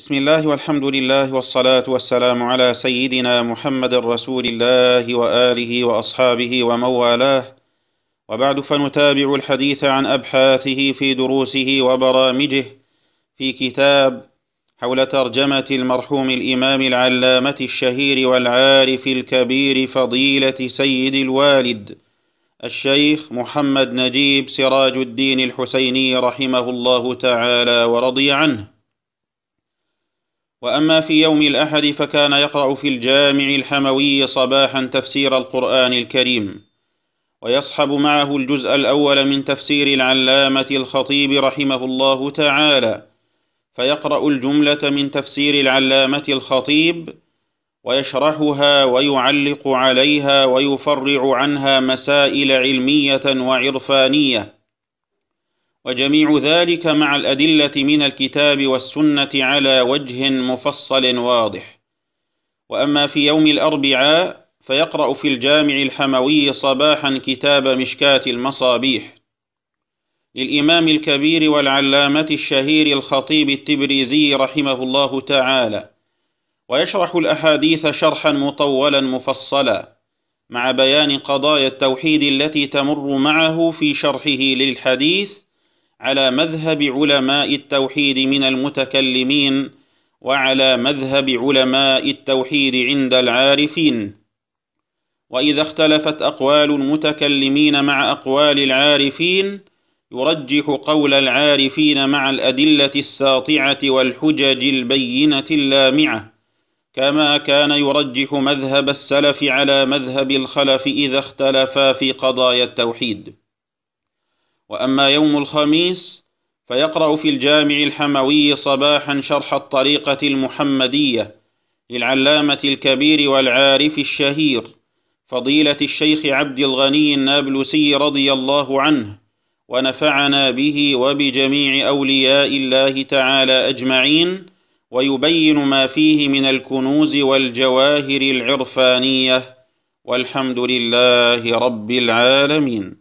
بسم الله والحمد لله والصلاة والسلام على سيدنا محمد رسول الله وآله وأصحابه ومن والاه وبعد فنتابع الحديث عن أبحاثه في دروسه وبرامجه في كتاب حول ترجمة المرحوم الإمام العلامة الشهير والعارف الكبير فضيلة سيد الوالد الشيخ محمد نجيب سراج الدين الحسيني رحمه الله تعالى ورضي عنه واما في يوم الاحد فكان يقرا في الجامع الحموي صباحا تفسير القران الكريم ويصحب معه الجزء الاول من تفسير العلامه الخطيب رحمه الله تعالى فيقرا الجمله من تفسير العلامه الخطيب ويشرحها ويعلق عليها ويفرع عنها مسائل علميه وعرفانيه وجميع ذلك مع الأدلة من الكتاب والسنة على وجه مفصل واضح وأما في يوم الأربعاء فيقرأ في الجامع الحموي صباحا كتاب مشكاة المصابيح للإمام الكبير والعلامة الشهير الخطيب التبريزي رحمه الله تعالى ويشرح الأحاديث شرحا مطولا مفصلا مع بيان قضايا التوحيد التي تمر معه في شرحه للحديث على مذهب علماء التوحيد من المتكلمين وعلى مذهب علماء التوحيد عند العارفين واذا اختلفت اقوال المتكلمين مع اقوال العارفين يرجح قول العارفين مع الادله الساطعه والحجج البينه اللامعه كما كان يرجح مذهب السلف على مذهب الخلف اذا اختلفا في قضايا التوحيد وأما يوم الخميس فيقرأ في الجامع الحموي صباحا شرح الطريقة المحمدية للعلامة الكبير والعارف الشهير فضيلة الشيخ عبد الغني النابلسي رضي الله عنه ونفعنا به وبجميع أولياء الله تعالى أجمعين ويبين ما فيه من الكنوز والجواهر العرفانية والحمد لله رب العالمين